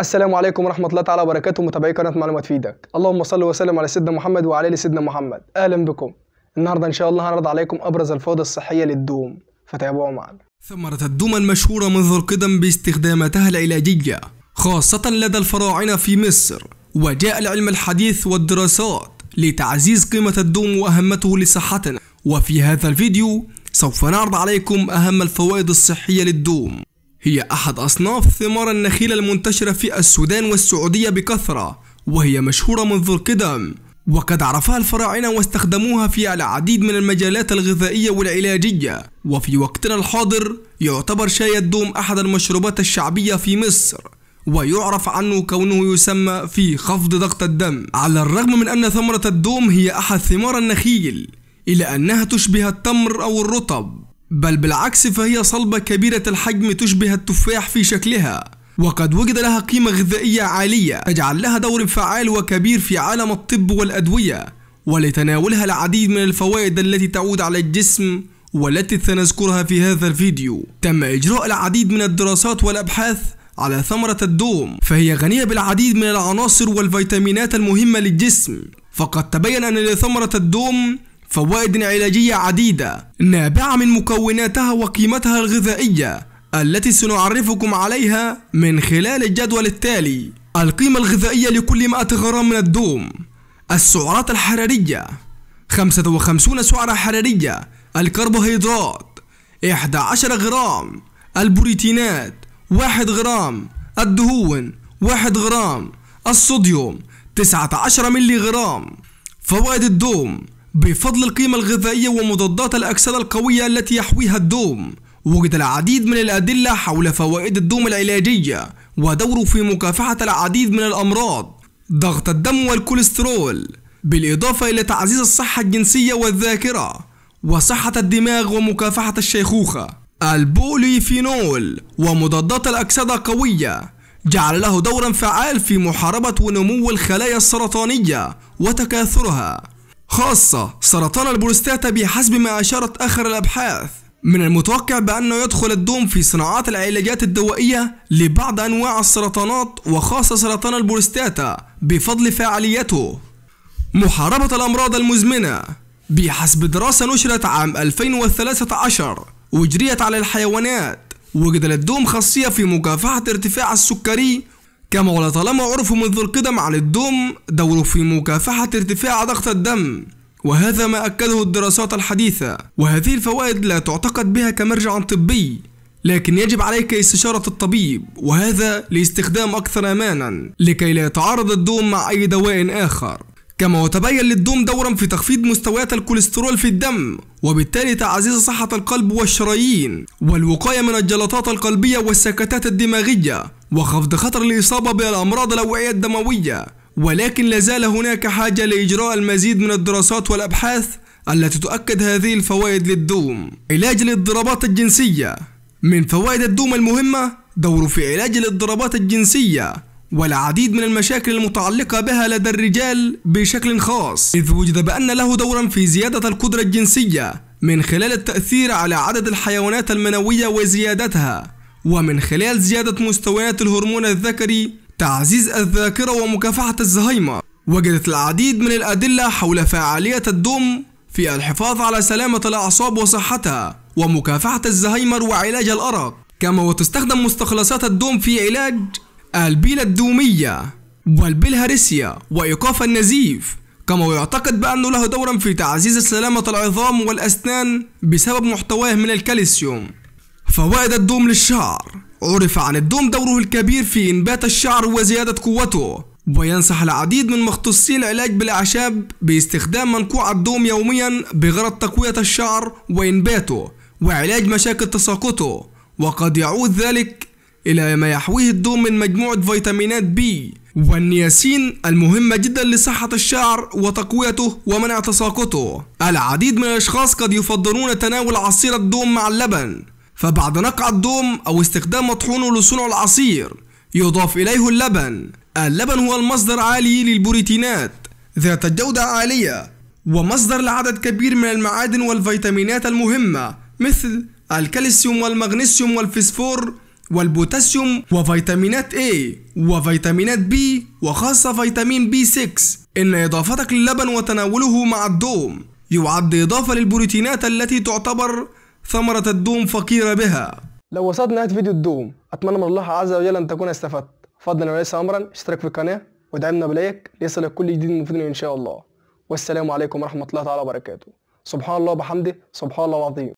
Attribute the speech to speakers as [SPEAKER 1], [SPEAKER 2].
[SPEAKER 1] السلام عليكم ورحمه الله تعالى وبركاته متابعي قناه معلومات فيدك اللهم صل وسلم على سيدنا محمد وعلى ال سيدنا محمد اهلا بكم النهارده ان شاء الله هنعرض عليكم ابرز الفوائد الصحيه للدوم فتابعوا معنا ثمرة الدوم المشهورة منذ القدم باستخداماتها العلاجية خاصة لدى الفراعنة في مصر وجاء العلم الحديث والدراسات لتعزيز قيمة الدوم وأهمته لصحتنا وفي هذا الفيديو سوف نعرض عليكم أهم الفوائد الصحية للدوم هي أحد أصناف ثمار النخيل المنتشرة في السودان والسعودية بكثرة وهي مشهورة منذ القدم وقد عرفها الفراعنة واستخدموها في العديد من المجالات الغذائية والعلاجية وفي وقتنا الحاضر يعتبر شاي الدوم أحد المشروبات الشعبية في مصر ويعرف عنه كونه يسمى في خفض ضغط الدم على الرغم من أن ثمرة الدوم هي أحد ثمار النخيل إلا أنها تشبه التمر أو الرطب بل بالعكس فهي صلبة كبيرة الحجم تشبه التفاح في شكلها وقد وجد لها قيمة غذائية عالية تجعل لها دور فعال وكبير في عالم الطب والأدوية ولتناولها العديد من الفوائد التي تعود على الجسم والتي سنذكرها في هذا الفيديو تم إجراء العديد من الدراسات والأبحاث على ثمرة الدوم فهي غنية بالعديد من العناصر والفيتامينات المهمة للجسم فقد تبين أن لثمرة الدوم فوائد علاجية عديدة نابعة من مكوناتها وقيمتها الغذائية التي سنعرفكم عليها من خلال الجدول التالي القيمة الغذائية لكل 100 غرام من الدوم السعرات الحرارية 55 سعرة حرارية الكربوهيدرات 11 غرام البروتينات 1 غرام الدهون 1 غرام الصوديوم 19 ملي غرام فوائد الدوم بفضل القيمة الغذائية ومضادات الأكسدة القوية التي يحويها الدوم وجد العديد من الأدلة حول فوائد الدوم العلاجية ودوره في مكافحة العديد من الأمراض ضغط الدم والكوليسترول بالإضافة إلى تعزيز الصحة الجنسية والذاكرة وصحة الدماغ ومكافحة الشيخوخة البوليفينول ومضادات الأكسدة قوية جعل له دورا فعال في محاربة ونمو الخلايا السرطانية وتكاثرها خاصة سرطان البروستاتا بحسب ما أشارت آخر الأبحاث من المتوقع بأنه يدخل الدوم في صناعات العلاجات الدوائية لبعض أنواع السرطانات وخاصة سرطان البروستاتا بفضل فعاليته محاربة الأمراض المزمنة بحسب دراسة نشرت عام 2013 وجريت على الحيوانات وجد للدوم خاصية في مكافحة ارتفاع السكري كما ولطالما عرف منذ القدم عن الدوم دوره في مكافحة ارتفاع ضغط الدم وهذا ما أكده الدراسات الحديثة وهذه الفوائد لا تعتقد بها كمرجع طبي لكن يجب عليك استشارة الطبيب وهذا لاستخدام أكثر أمانا لكي لا يتعارض الدوم مع أي دواء آخر كما وتبين للدوم دورا في تخفيض مستويات الكوليسترول في الدم وبالتالي تعزيز صحة القلب والشرايين والوقاية من الجلطات القلبية والسكتات الدماغية وخفض خطر الإصابة بالأمراض الأوعية الدموية ولكن لا زال هناك حاجة لإجراء المزيد من الدراسات والأبحاث التي تؤكد هذه الفوائد للدوم علاج الاضطرابات الجنسية من فوائد الدوم المهمة دوره في علاج الاضطرابات الجنسية والعديد من المشاكل المتعلقة بها لدى الرجال بشكل خاص إذ وجد بأن له دورا في زيادة القدرة الجنسية من خلال التأثير على عدد الحيوانات المنوية وزيادتها ومن خلال زيادة مستويات الهرمون الذكري تعزيز الذاكرة ومكافحة الزهايمر وجدت العديد من الأدلة حول فعالية الدم في الحفاظ على سلامة الأعصاب وصحتها ومكافحة الزهايمر وعلاج الأرق كما وتستخدم مستخلصات الدوم في علاج البيلة الدومية والبلهارسيا وإيقاف النزيف كما ويعتقد بأنه له دورا في تعزيز سلامة العظام والأسنان بسبب محتواه من الكالسيوم فوائد الدوم للشعر عرف عن الدوم دوره الكبير في إنبات الشعر وزيادة قوته وينصح العديد من مختصي العلاج بالأعشاب باستخدام منقوع الدوم يوميا بغرض تقوية الشعر وإنباته وعلاج مشاكل تساقطه وقد يعود ذلك إلى ما يحويه الدوم من مجموعة فيتامينات بي والنياسين المهمة جدا لصحة الشعر وتقويته ومنع تساقطه العديد من الأشخاص قد يفضلون تناول عصير الدوم مع اللبن فبعد نقع الدوم أو استخدام مطحونه لصنع العصير يضاف إليه اللبن اللبن هو المصدر عالي للبروتينات ذات جودة عالية ومصدر لعدد كبير من المعادن والفيتامينات المهمة مثل الكالسيوم والمغنيسيوم والفسفور والبوتاسيوم وفيتامينات A وفيتامينات B وخاصة فيتامين B6 إن إضافتك للبن وتناوله مع الدوم يعد إضافة للبروتينات التي تعتبر ثمرة الدوم فقيرة بها لو وصلت نهاية فيديو الدوم أتمنى من الله عز وجل أن تكون استفدت فضلا وليس أمرا اشترك في القناة ودعمنا بلايك ليصلك كل جديد من فيديو إن شاء الله والسلام عليكم ورحمة الله تعالى وبركاته سبحان الله وبحمده سبحان الله العظيم